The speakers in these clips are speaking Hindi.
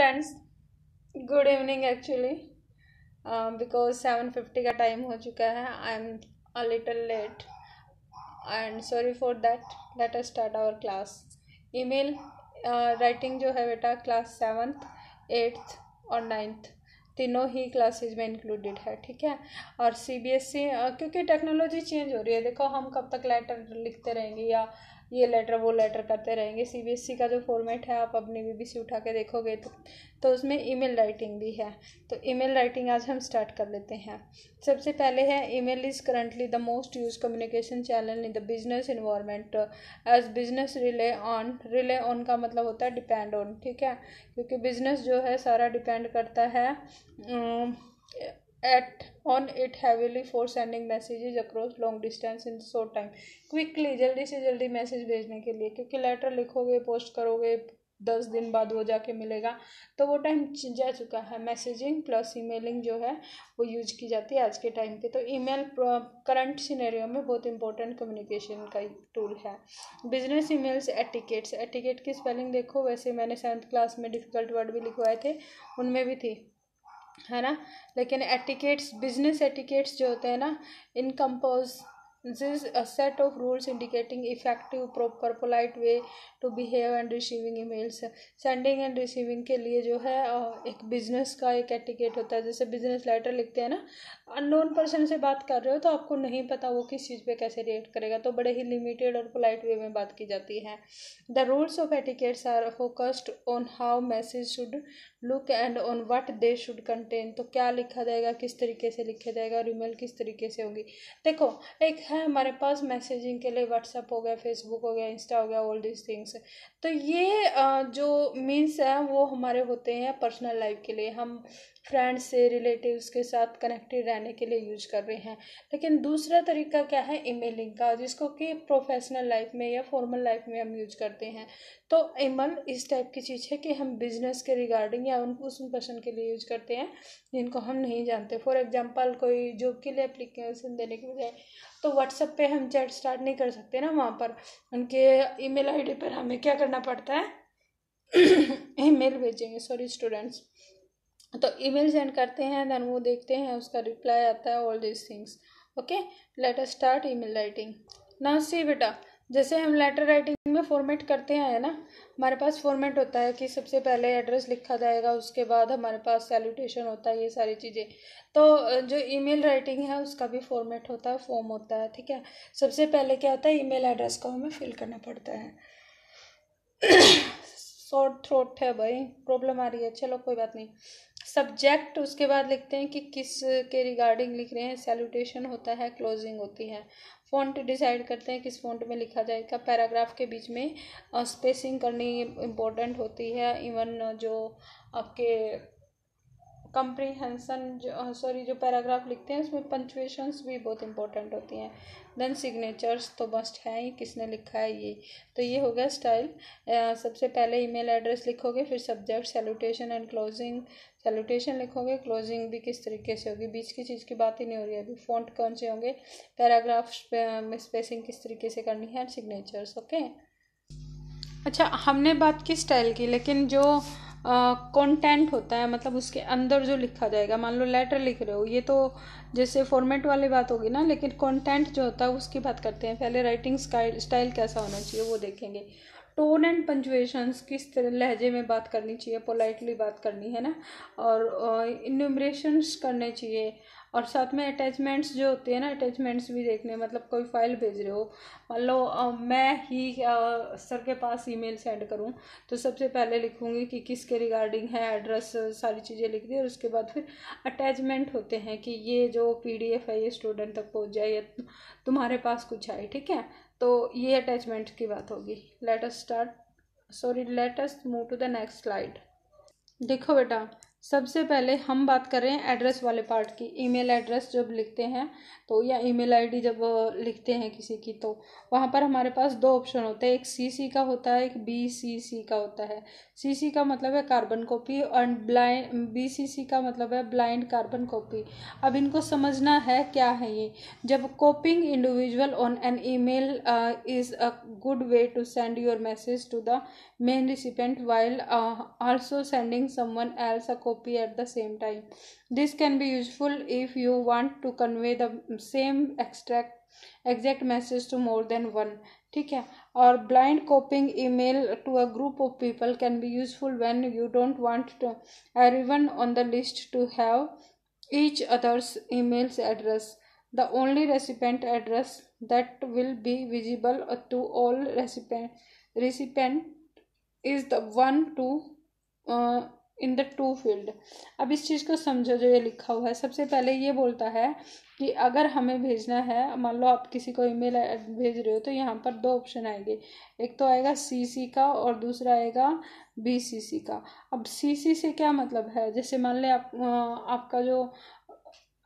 Friends good evening actually because seven fifty का टाइम हो चुका है I am a little late and sorry for that let us start our class email writing जो है बेटा क्लास सेवन्थ एट्थ और नाइन्थ तीनों ही क्लासेज में इंक्लूडेड है ठीक है और सी बी एस ई क्योंकि टेक्नोलॉजी चेंज हो रही है देखो हम कब तक लेटर लिखते रहेंगे या ये लेटर वो लेटर करते रहेंगे सीबीएसई e का जो फॉर्मेट है आप अपनी बीबीसी उठा के देखोगे तो तो उसमें ईमेल राइटिंग भी है तो ईमेल राइटिंग आज हम स्टार्ट कर लेते हैं सबसे पहले है email is currently the most use communication channel in the business environment as business rely on rely on का मतलब होता है डिपेंड ऑन ठीक है क्योंकि बिजनेस जो है सारा डिपेंड करता है at on it heavily for sending messages across long distance in short time quickly जल्दी से जल्दी मैसेज भेजने के लिए क्योंकि लेटर लिखोगे पोस्ट करोगे दस दिन बाद वो जाके मिलेगा तो वो टाइम जा चुका है मैसेजिंग प्लस ईमेलिंग जो है वो यूज की जाती है आज के टाइम पे तो ईमेल करंट सिनेरियो में बहुत इंपॉर्टेंट कम्युनिकेशन का टूल है बिजनेस ईमेल्स एटिकेट्स एटिकेट की स्पेलिंग देखो वैसे मैंने सेवन्थ क्लास में डिफ़िकल्ट वर्ड भी लिखवाए थे उनमें भी थी है ना लेकिन एटिकेट्स बिज़नेस एटिकेट्स जो होते हैं ना इनकम्पोज This is a set of rules indicating effective, proper, polite way to behave and receiving emails. Sending and receiving के लिए जो है एक बिजनेस का एक एटिकेट होता है जैसे बिजनेस लेटर लिखते हैं ना अननोन पर्सन से बात कर रहे हो तो आपको नहीं पता वो किस चीज़ पे कैसे रिएक्ट करेगा तो बड़े ही लिमिटेड और पोलाइट वे में बात की जाती है the rules of etiquettes are focused on how message should look and on what they should contain तो क्या लिखा जाएगा किस तरीके से लिखा जाएगा और ईमेल किस तरीके से होगी देखो एक है हमारे पास मैसेजिंग के लिए व्हाट्सअप हो गया फेसबुक हो गया इंस्टा हो गया ऑल दीज थिंग्स तो ये जो मीन्स हैं वो हमारे होते हैं पर्सनल लाइफ के लिए हम फ्रेंड्स से रिलेटिव्स के साथ कनेक्टेड रहने के लिए यूज कर रहे हैं लेकिन दूसरा तरीका क्या है ईमेलिंग का जिसको कि प्रोफेशनल लाइफ में या फॉर्मल लाइफ में हम यूज करते हैं तो ईमेल इस टाइप की चीज़ है कि हम बिजनेस के रिगार्डिंग या उन उस पर्सन के लिए यूज करते हैं जिनको हम नहीं जानते फॉर एग्जाम्पल कोई जॉब के लिए अप्लीकेशन देने के बजाय तो व्हाट्सएप पर हम चैट स्टार्ट नहीं कर सकते ना वहाँ पर उनके ई मेल पर हमें क्या करना पड़ता है मेल भेजेंगे सॉरी स्टूडेंट्स तो ईमेल सेंड करते हैं देन वो देखते हैं उसका रिप्लाई आता है all this things okay letter start email writing ना सी बेटा जैसे हम लेटर राइटिंग में फॉर्मेट करते हैं ना हमारे पास फॉर्मेट होता है कि सबसे पहले एड्रेस लिखा जाएगा उसके बाद हमारे पास सैल्यूटेशन होता है ये सारी चीज़ें तो जो ईमेल राइटिंग है उसका भी फॉर्मेट होता है फॉर्म होता है ठीक है सबसे पहले क्या होता है ईमेल एड्रेस को हमें फिल करना पड़ता है शॉर्ट थ्रोट है भाई प्रॉब्लम आ रही है चलो कोई बात नहीं सब्जेक्ट उसके बाद लिखते हैं कि किस के रिगार्डिंग लिख रहे हैं सैल्यूटेशन होता है क्लोजिंग होती है फ़ॉन्ट डिसाइड करते हैं किस फ़ॉन्ट में लिखा जाएगा पैराग्राफ के बीच में स्पेसिंग करनी इम्पोर्टेंट होती है इवन जो आपके कंप्रीहेंसन सॉरी जो पैराग्राफ uh, लिखते हैं उसमें पंचुएशंस भी बहुत इंपॉर्टेंट होती हैं देन सिग्नेचर्स तो मस्ट हैं ही किसने लिखा है ये तो ये हो गया स्टाइल uh, सबसे पहले ईमेल एड्रेस लिखोगे फिर subject salutation and closing salutation लिखोगे क्लोजिंग भी किस तरीके से होगी बीच की चीज़ की बात ही नहीं हो रही है अभी फॉन्ट कौन से होंगे पैराग्राफ स्पेसिंग uh, किस तरीके से करनी है एंड सिग्नेचर्स ओके अच्छा हमने बात की स्टाइल की लेकिन जो कंटेंट होता है मतलब उसके अंदर जो लिखा जाएगा मान लो लेटर लिख रहे हो ये तो जैसे फॉर्मेट वाली बात होगी ना लेकिन कंटेंट जो होता है उसकी बात करते हैं पहले राइटिंग स्टाइल कैसा होना चाहिए वो देखेंगे टोन एंड पंजुएशंस किस तरह लहजे में बात करनी चाहिए पोलाइटली बात करनी है ना और इन्यूमरेशंस करने चाहिए और साथ में अटैचमेंट्स जो होते हैं ना अटैचमेंट्स भी देखने मतलब कोई फाइल भेज रहे हो मान लो मैं ही सर के पास ईमेल सेंड करूँ तो सबसे पहले लिखूंगी कि किसके रिगार्डिंग है एड्रेस सारी चीज़ें लिख दी और उसके बाद फिर अटैचमेंट होते हैं कि ये जो एफ है ये स्टूडेंट तक पहुँच जाए या तुम्हारे पास कुछ आए ठीक है तो ये अटैचमेंट की बात होगी let's start sorry let's move to the next slide देखो बेटा सबसे पहले हम बात कर रहे हैं एड्रेस वाले पार्ट की ईमेल एड्रेस जब लिखते हैं तो या ईमेल आईडी जब लिखते हैं किसी की तो वहाँ पर हमारे पास दो ऑप्शन होते हैं एक सीसी का होता है एक बीसीसी का होता है सीसी का मतलब है कार्बन कॉपी और ब्लाइंड बीसीसी का मतलब है ब्लाइंड कार्बन कॉपी अब इनको समझना है क्या है ये जब copying individual on an email is a good way to send your message to the main recipient while also sending someone else a copy at the same time. This can be useful if you want to convey the same extract exact message to more than one ठीक है blind copying email to a group of people can be useful when you don't want to, everyone on the list to have each other's email's address the only recipient address that will be visible to all recipient recipient is the one to uh, in the to field अब इस चीज़ को समझो जो ये लिखा हुआ है सबसे पहले ये बोलता है कि अगर हमें भेजना है मान लो आप किसी को ईमेल भेज रहे हो तो यहाँ पर दो ऑप्शन आएंगे एक तो आएगा सी सी का और दूसरा आएगा बी सी सी का अब सी सी से क्या मतलब है जैसे मान लें आप आपका जो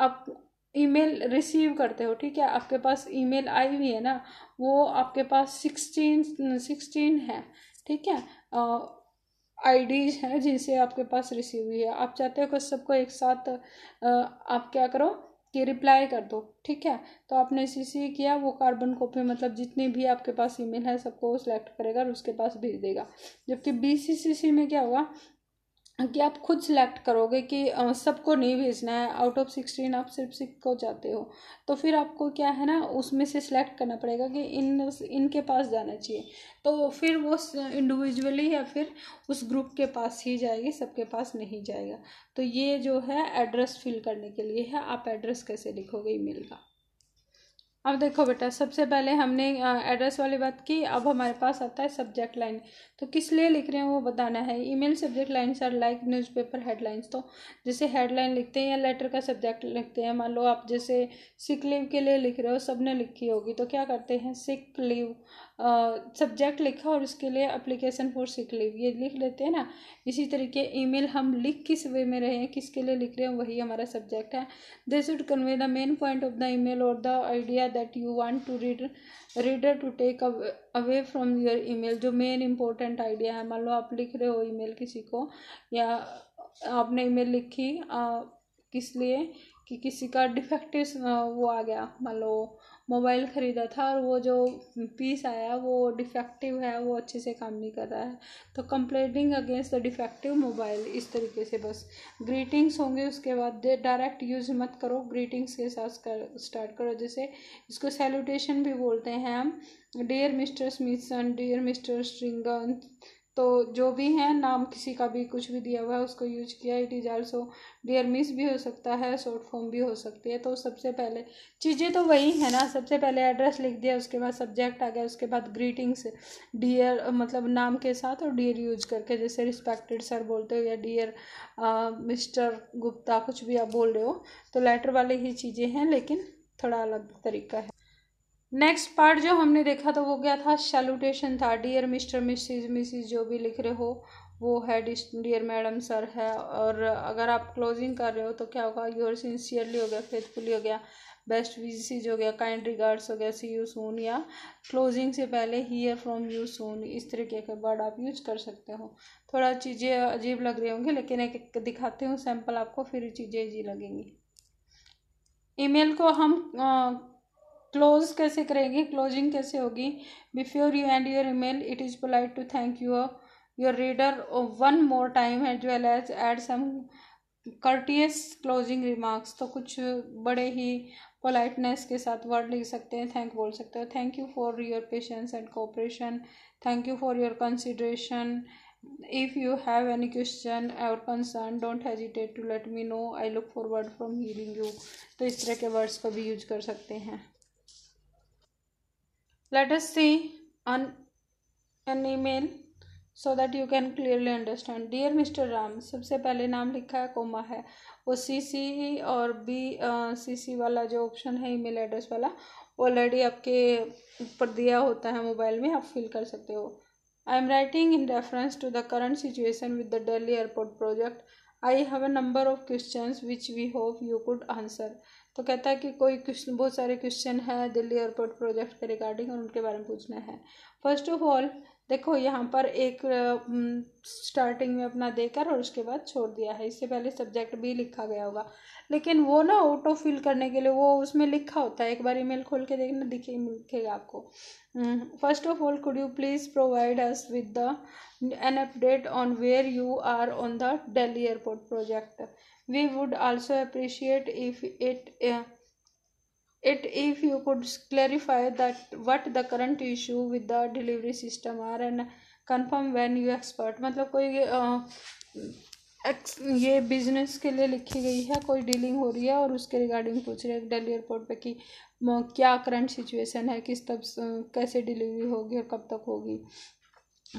आप ईमेल रिसीव करते हो ठीक है आपके पास ईमेल आई हुई है ना वो आपके पास सिक्सटीन सिक्सटीन है ठीक है आईडीज हैं जिनसे आपके पास रिसीव हुई है आप चाहते हो कि सबको एक साथ आप क्या करो कि रिप्लाई कर दो ठीक है तो आपने सी सी किया वो कार्बन कॉपी मतलब जितनी भी आपके पास ईमेल है सबको सेलेक्ट करेगा और उसके पास भेज देगा जबकि बी सी सी सी में क्या होगा कि आप खुद सिलेक्ट करोगे कि सबको नहीं भेजना है आउट ऑफ सिक्सटीन आप सिर्फ सिक्स को जाते हो तो फिर आपको क्या है ना उसमें से सिलेक्ट करना पड़ेगा कि इन इनके पास जाना चाहिए तो फिर वो इंडिविजुअली या फिर उस ग्रुप के पास ही जाएगी सबके पास नहीं जाएगा तो ये जो है एड्रेस फिल करने के लिए है आप एड्रेस कैसे लिखोगे ईमेल का अब देखो बेटा सबसे पहले हमने एड्रेस वाली बात की अब हमारे पास आता है सब्जेक्ट लाइन तो किस लिए लिख रहे हैं वो बताना है email subject lines are like newspaper headlines तो जैसे हेडलाइन लिखते हैं या लेटर का सब्जेक्ट लिखते हैं मान लो आप जैसे सिक लीव के लिए लिख रहे हो सब ने लिखी होगी तो क्या करते हैं सिक लीव सब्जेक्ट लिखा और उसके लिए अप्लीकेशन फॉर सिक लीव ये लिख लेते हैं ना इसी तरीके मेल हम लिख किस वे में रहे हैं किसके लिए लिख रहे हैं वही हमारा सब्जेक्ट है they should convey the main point of the mail और the idea that you want to read reader to take away from your email जो मेन इंपॉर्टेंट आइडिया है मान लो आप लिख रहे हो ईमेल किसी को या आपने ईमेल लिखी आ, किस लिए कि किसी का डिफेक्टिव वो आ गया मान लो मोबाइल ख़रीदा था और वो जो पीस आया वो डिफेक्टिव है वो अच्छे से काम नहीं कर रहा है तो complaining against the defective mobile इस तरीके से बस ग्रीटिंग्स होंगे उसके बाद डायरेक्ट यूज़ मत करो ग्रीटिंग्स के साथ कर स्टार्ट करो जैसे इसको सैल्यूटेशन भी बोलते हैं हम dear mister Smithson dear mister Stringan तो जो भी है नाम किसी का भी कुछ भी दिया हुआ है उसको यूज किया it is also dear miss भी हो सकता है शॉर्ट फॉर्म भी हो सकती है तो सबसे पहले चीज़ें तो वही है ना सबसे पहले एड्रेस लिख दिया उसके बाद सब्जेक्ट आ गया उसके बाद ग्रीटिंग्स डियर मतलब नाम के साथ और डियर यूज करके जैसे रिस्पेक्टेड सर बोलते हो या डियर मिस्टर गुप्ता कुछ भी आप बोल रहे हो तो लेटर वाले ही चीज़ें हैं लेकिन थोड़ा अलग तरीका है नेक्स्ट पार्ट जो हमने देखा था वो क्या था सैल्यूटेशन था डियर मिस्टर मिसिज मिसिज जो भी लिख रहे हो वो है डियर मैडम सर है और अगर आप क्लोजिंग कर रहे हो तो क्या होगा योर सिंसियरली हो गया फेथफुली हो गया बेस्ट विजिस हो गया काइंड रिगार्ड्स हो गया सी यू सोन या क्लोजिंग से पहले हीयर फ्रॉम यू सोन इस तरीके के वर्ड आप यूज कर सकते हो थोड़ा चीज़ें अजीब लग रही होंगी लेकिन एक, एक दिखाते हूँ सैम्पल आपको फिर चीज़ें जी लगेंगी ईमेल को हम आ, क्लोज कैसे करेंगे क्लोजिंग कैसे होगी before you end your email it is polite to thank you your reader one more time as well as add some courteous closing remarks तो कुछ बड़े ही पोलाइटनेस के साथ वर्ड लिख सकते हैं थैंक बोल सकते हो thank you for your patience and cooperation thank you for your consideration if you have any question or concern don't hesitate to let me know i look forward from hearing you तो इस तरह के वर्ड्स को भी यूज कर सकते हैं let us see an an email so that you can clearly understand dear mister Ram सबसे पहले नाम लिखा है कोमा है वो सी सी e और बी सी सी वाला जो ऑप्शन है ईमेल एड्रेस वाला ऑलरेडी आपके ऊपर दिया होता है मोबाइल में आप फिल कर सकते हो I am writing in reference to the current situation with the Delhi airport project I have a number of question which we hope you could answer तो कहता है कि कोई क्वेश्चन बहुत सारे क्वेश्चन हैं दिल्ली एयरपोर्ट प्रोजेक्ट के रिगार्डिंग और उनके बारे में पूछना है फर्स्ट ऑफ ऑल देखो यहाँ पर एक स्टार्टिंग में अपना देकर और उसके बाद छोड़ दिया है इससे पहले सब्जेक्ट भी लिखा गया होगा लेकिन वो ना ऑटो फिल करने के लिए वो उसमें लिखा होता है एक बार ईमेल खोल के देखना दिखे दिखेगा आपको first of all could you please provide us with the an update on where you are on the Delhi airport project We would also appreciate if it uh, it if you could clarify that what the current issue with the delivery system are and confirm when you expect मतलब कोई uh, ये बिजनेस के लिए लिखी गई है कोई डीलिंग हो रही है और उसके रिगार्डिंग पूछ रहे हैं दिल्ली एयरपोर्ट पे कि क्या करंट सिचुएशन है किस तब कैसे डिलीवरी होगी और कब तक होगी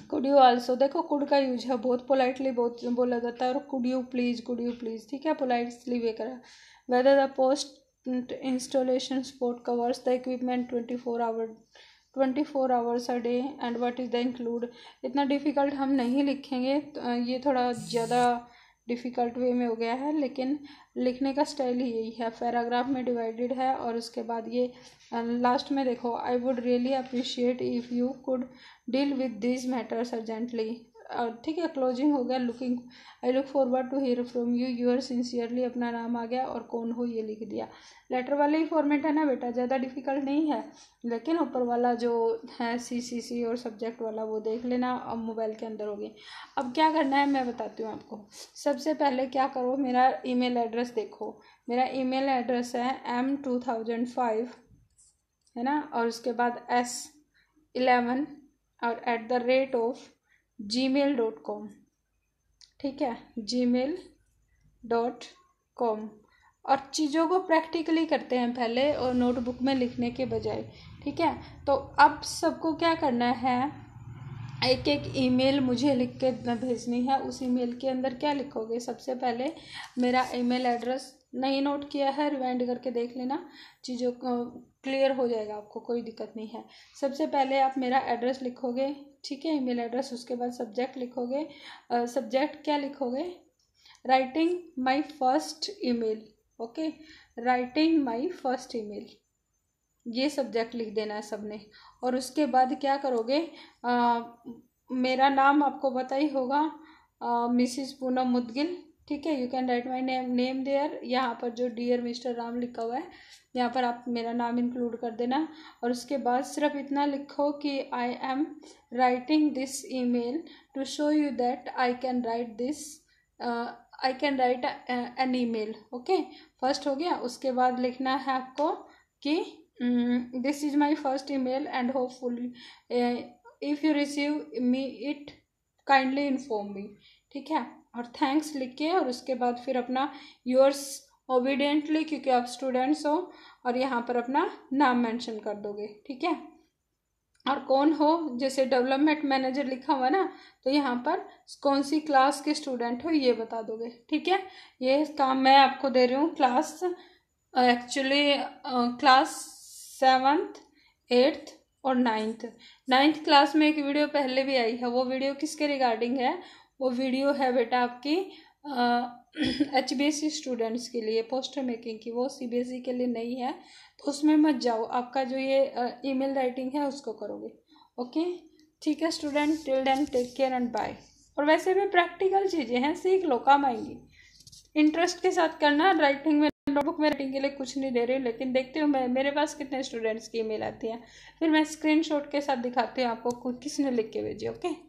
कुड यू आल्सो देखो कुड का यूज है बहुत पोलाइटली बहुत बोला जाता है और could you please could you please ठीक है पोलाइटली वे करा whether the post installation support covers the equipment twenty four hour twenty four hours a day and what is the include इतना डिफ़िकल्ट हम नहीं लिखेंगे तो ये थोड़ा ज़्यादा डिफ़िकल्ट वे में हो गया है लेकिन लिखने का स्टाइल ही यही है पैराग्राफ में डिवाइडेड है और उसके बाद ये लास्ट में देखो I would really appreciate if you could deal with these matters urgently ठीक है क्लोजिंग हो गया looking I look forward to hear from you you are sincerely अपना नाम आ गया और कौन हो ये लिख दिया लेटर वाला ही फॉर्मेट है ना बेटा ज़्यादा डिफिकल्ट नहीं है लेकिन ऊपर वाला जो है सी सी सी और सब्जेक्ट वाला वो देख लेना अब मोबाइल के अंदर होगी अब क्या करना है मैं बताती हूँ आपको सबसे पहले क्या करो मेरा मेल एड्रेस देखो मेरा मेल एड्रेस है एम टू थाउजेंड फाइव है ना और उसके बाद एस इलेवन और at the rate of Gmail dot com ठीक है जी मेल डॉट कॉम और चीज़ों को प्रैक्टिकली करते हैं पहले और नोटबुक में लिखने के बजाय ठीक है तो अब सबको क्या करना है एक एक ईमेल मुझे लिख के भेजनी है उस ईमेल के अंदर क्या लिखोगे सबसे पहले मेरा ईमेल एड्रेस नहीं नोट किया है रिवाइंड करके देख लेना चीज़ों को क्लियर हो जाएगा आपको कोई दिक्कत नहीं है सबसे पहले आप मेरा एड्रेस लिखोगे ठीक है ईमेल एड्रेस उसके बाद सब्जेक्ट लिखोगे सब्जेक्ट क्या लिखोगे writing my first email okay writing my first email ये सब्जेक्ट लिख देना है सबने और उसके बाद क्या करोगे आ, मेरा नाम आपको पता ही होगा मिसिस पूनम मुदगिल ठीक है you can write my name name there यहाँ पर जो डियर मिस्टर राम लिखा हुआ है यहाँ पर आप मेरा नाम इंक्लूड कर देना और उसके बाद सिर्फ इतना लिखो कि I am writing this email to show you that I can write this I can write an email okay first हो गया उसके बाद लिखना है आपको कि this is my first email and full if you receive me it kindly inform me ठीक है और थैंक्स लिख के और उसके बाद फिर अपना योर्स ओबिडेंटली क्योंकि आप स्टूडेंट्स हो और यहाँ पर अपना नाम मेंशन कर दोगे ठीक है और कौन हो जैसे डेवलपमेंट मैनेजर लिखा हुआ ना तो यहाँ पर कौन सी क्लास के स्टूडेंट हो ये बता दोगे ठीक है ये काम मैं आपको दे रही हूँ class actually class seventh eighth और नाइन्थ नाइन्थ क्लास में एक वीडियो पहले भी आई है वो वीडियो किसके रिगार्डिंग है वो वीडियो है बेटा आपकी H B S C students के लिए पोस्टर मेकिंग की वो सी बी एस ई के लिए नहीं है तो उसमें मत जाओ आपका जो ये ईमेल uh, राइटिंग है उसको करोगे ओके ठीक है student till then take care and bye और वैसे भी प्रैक्टिकल चीज़ें हैं सीख लो काम आएंगी इंटरेस्ट के साथ करना राइटिंग में नोटबुक में राइटिंग के लिए कुछ नहीं दे रही लेकिन देखते हूँ मैं मेरे पास कितने स्टूडेंट्स की ईमेल आती हैं फिर मैं स्क्रीनशॉट के साथ दिखाती हूँ आपको किसने लिख के भेजी ओके